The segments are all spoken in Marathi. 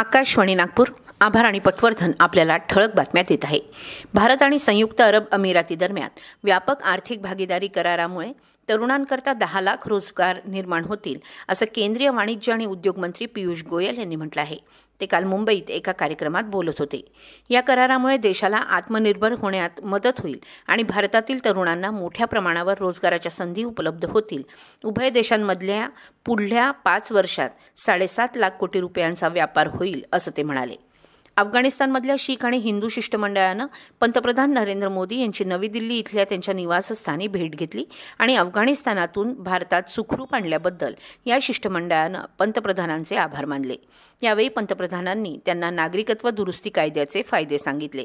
आकाशवाणी नागपूर आभार आणि पटवर्धन आपल्याला ठळक बातम्या देत आहे भारत आणि संयुक्त अरब अमिरातीदरम्यान दरम्यान व्यापक आर्थिक भागीदारी करारामुळे तरुणांकरता दहा लाख रोजगार निर्माण होतील असं केंद्रीय वाणिज्य आणि उद्योग मंत्री पियुष गोयल यांनी म्हटलं आहे ते काल मुंबईत एका कार्यक्रमात बोलत होते या करारामुळे देशाला आत्मनिर्भर होण्यात मदत होईल आणि भारतातील तरुणांना मोठ्या प्रमाणावर रोजगाराच्या संधी उपलब्ध होतील उभय देशांमधल्या पुढल्या पाच वर्षात साडेसात लाख कोटी रुपयांचा व्यापार होईल असं ते म्हणाले अफगाणिस्तानमधल्या शीख आणि हिंदू शिष्टमंडळानं पंतप्रधान नरेंद्र मोदी यांची नवी दिल्ली इथल्या त्यांच्या निवासस्थानी भेट घेतली आणि अफगाणिस्तानातून भारतात सुखरूप आणल्याबद्दल या शिष्टमंडळानं पंतप्रधानांचे आभार मानले यावेळी पंतप्रधानांनी त्यांना नागरिकत्व दुरुस्ती कायद्याचे फायदे सांगितले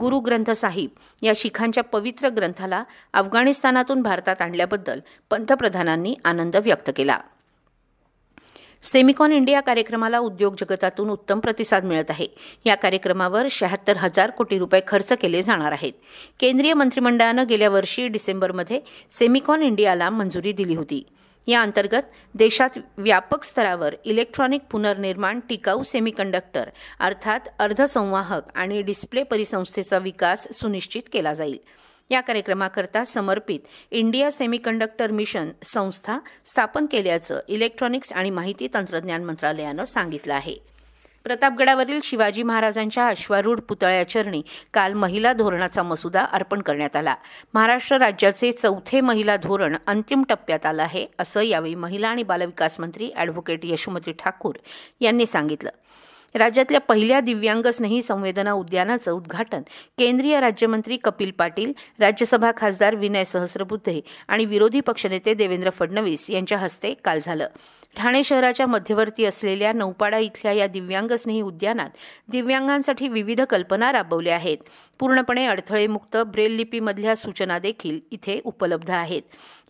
गुरु ग्रंथ साहिब या शिखांच्या पवित्र ग्रंथाला अफगाणिस्तानातून भारतात आणल्याबद्दल पंतप्रधानांनी आनंद व्यक्त केला सेमिकॉन इंडिया कार्यक्रमाला उद्योग जगतातून उत्तम प्रतिसाद मिळत आहे या कार्यक्रमावर शहात्तर हजार कोटी रुपये खर्च केले जाणार आहेत केंद्रीय मंत्रिमंडळानं गेल्या वर्षी डिसेंबरमध्ये सेमिकॉन इंडियाला मंजुरी दिली होती या अंतर्गत देशात व्यापक स्तरावर इलेक्ट्रॉनिक पुनर्निर्माण टिकाऊ सेमीकंडक्टर अर्थात अर्धसंवाहक आणि डिस्प्ले परिसंस्थेचा विकास सुनिश्चित केला जाईल या कार्यक्रमाकरता समर्पित इंडिया सेमीकंडक्टर मिशन संस्था स्थापन केल्याचं इलेक्ट्रॉनिक्स आणि माहिती तंत्रज्ञान मंत्रालयानं सांगितलं आहे प्रतापगडावरील शिवाजी महाराजांच्या अश्वारूढ पुतळ्याचरणी काल महिला धोरणाचा मसुदा अर्पण करण्यात आला महाराष्ट्र राज्याचे चौथे महिला धोरण अंतिम टप्प्यात आलं आहे असं यावेळी महिला आणि बालविकास मंत्री ॲडव्होकेट यशोमती ठाकूर यांनी सांगितलं राज्यातल्या पहिल्या दिव्यांग स्नेही संवेदना उद्यानाचं उद्घाटन केंद्रीय राज्यमंत्री कपिल पाटील राज्यसभा खासदार विनय सहस्रबुद्धे आणि विरोधी पक्षनेते देवेंद्र फडणवीस यांच्या हस्ते काल झालं ठाणे शहराच्या मध्यवर्ती असलेल्या नौपाडा इथल्या या दिव्यांग स्नेही उद्यानात दिव्यांगांसाठी विविध कल्पना राबवल्या आहेत पूर्णपणे अडथळेमुक्त ब्रेल लिपीमधल्या सूचना देखील इथे उपलब्ध आहेत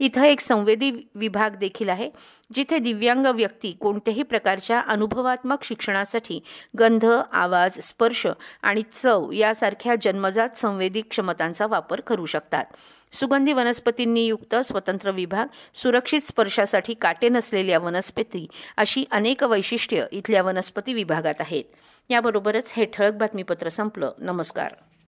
इथं एक संवेदी विभाग देखील आहे जिथे दिव्यांग व्यक्ती कोणत्याही प्रकारच्या अनुभवात्मक शिक्षणासाठी गंध आवाज स्पर्श आणि चव यासारख्या जन्मजात संवेदी क्षमतांचा वापर करू शकतात सुगंधी वनस्पतींनी युक्त स्वतंत्र विभाग सुरक्षित स्पर्शासाठी काटे नसलेल्या वनस्पती अशी अनेक वैशिष्ट्य इथल्या वनस्पती विभागात आहेत याबरोबरच हे ठळक बातमीपत्र संपलं नमस्कार